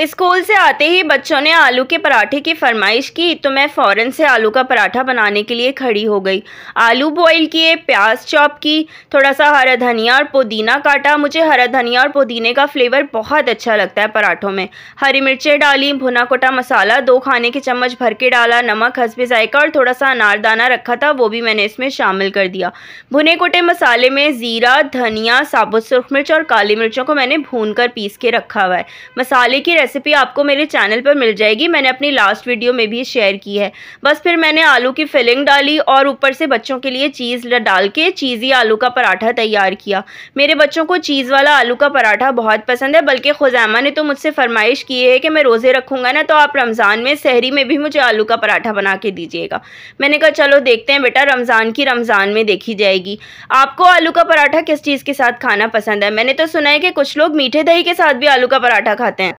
school से आते ही बच्चों ने आलू के पराठे की फरमाइश की तो मैं फ़ौरन से आलू का पराठा बनाने के लिए खड़ी हो गई आलू बॉईल किए प्याज चॉप की थोड़ा सा हरा धनिया और पुदीना काटा मुझे हरा धनिया और पुदीने का फ्लेवर बहुत अच्छा लगता है पराठों में हरी मिर्चें डाली भुना कोटा मसाला दो खाने के चम्मच भर के डाला नमक हंसबे जायका और थोड़ा सा अनारदाना रखा था वो भी मैंने इसमें शामिल कर दिया भुने कोटे मसाले में ज़ीरा धनिया साबुत सुरख मिर्च और काली मिर्चों को मैंने भून कर पीस के रखा हुआ है मसाले की रेसिपी आपको मेरे चैनल पर मिल जाएगी मैंने अपनी लास्ट वीडियो में भी शेयर की है बस फिर मैंने आलू की फिलिंग डाली और ऊपर से बच्चों के लिए चीज़ डाल के चीज़ी आलू का पराठा तैयार किया मेरे बच्चों को चीज़ वाला आलू का पराठा बहुत पसंद है बल्कि खुजैमा ने तो मुझसे फरमाइश की है कि मैं रोज़े रखूँगा ना तो आप रमज़ान में शहरी में भी मुझे आलू का पराठा बना के दीजिएगा मैंने कहा चलो देखते हैं बेटा रमज़ान की रमज़ान में देखी जाएगी आपको आलू का पराठा किस चीज़ के साथ खाना पसंद है मैंने तो सुना है कि कुछ लोग मीठे दही के साथ भी आलू का पराठा खाते हैं